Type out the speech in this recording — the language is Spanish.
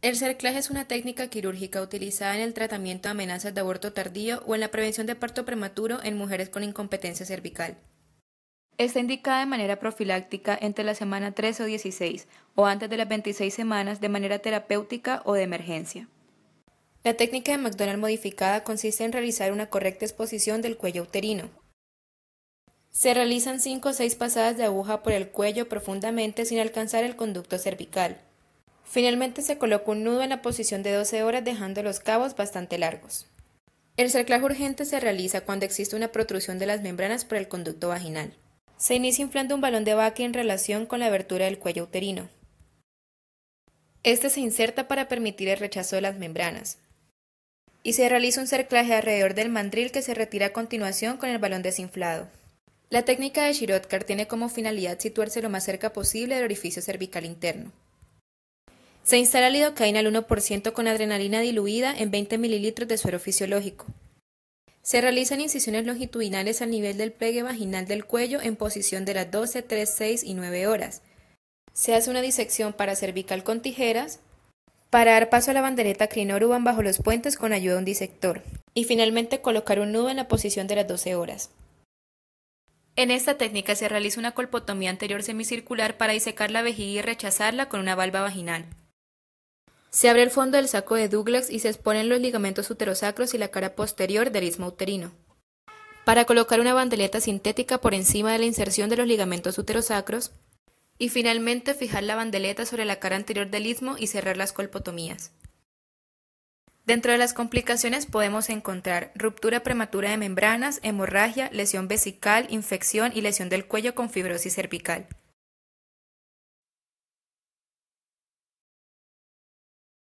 El cerclaje es una técnica quirúrgica utilizada en el tratamiento de amenazas de aborto tardío o en la prevención de parto prematuro en mujeres con incompetencia cervical. Está indicada de manera profiláctica entre la semana 3 o 16 o antes de las 26 semanas de manera terapéutica o de emergencia. La técnica de McDonald modificada consiste en realizar una correcta exposición del cuello uterino. Se realizan 5 o 6 pasadas de aguja por el cuello profundamente sin alcanzar el conducto cervical. Finalmente se coloca un nudo en la posición de 12 horas dejando los cabos bastante largos. El cerclaje urgente se realiza cuando existe una protrusión de las membranas por el conducto vaginal. Se inicia inflando un balón de baque en relación con la abertura del cuello uterino. Este se inserta para permitir el rechazo de las membranas. Y se realiza un cerclaje alrededor del mandril que se retira a continuación con el balón desinflado. La técnica de Shirotkar tiene como finalidad situarse lo más cerca posible del orificio cervical interno. Se instala lidocaína al 1% con adrenalina diluida en 20 ml de suero fisiológico. Se realizan incisiones longitudinales al nivel del pliegue vaginal del cuello en posición de las 12, 3, 6 y 9 horas. Se hace una disección para cervical con tijeras, para dar paso a la bandereta crinoruban bajo los puentes con ayuda de un disector y finalmente colocar un nudo en la posición de las 12 horas. En esta técnica se realiza una colpotomía anterior semicircular para disecar la vejiga y rechazarla con una valva vaginal. Se abre el fondo del saco de Douglas y se exponen los ligamentos uterosacros y la cara posterior del istmo uterino. Para colocar una bandeleta sintética por encima de la inserción de los ligamentos uterosacros, y finalmente fijar la bandeleta sobre la cara anterior del istmo y cerrar las colpotomías. Dentro de las complicaciones podemos encontrar ruptura prematura de membranas, hemorragia, lesión vesical, infección y lesión del cuello con fibrosis cervical.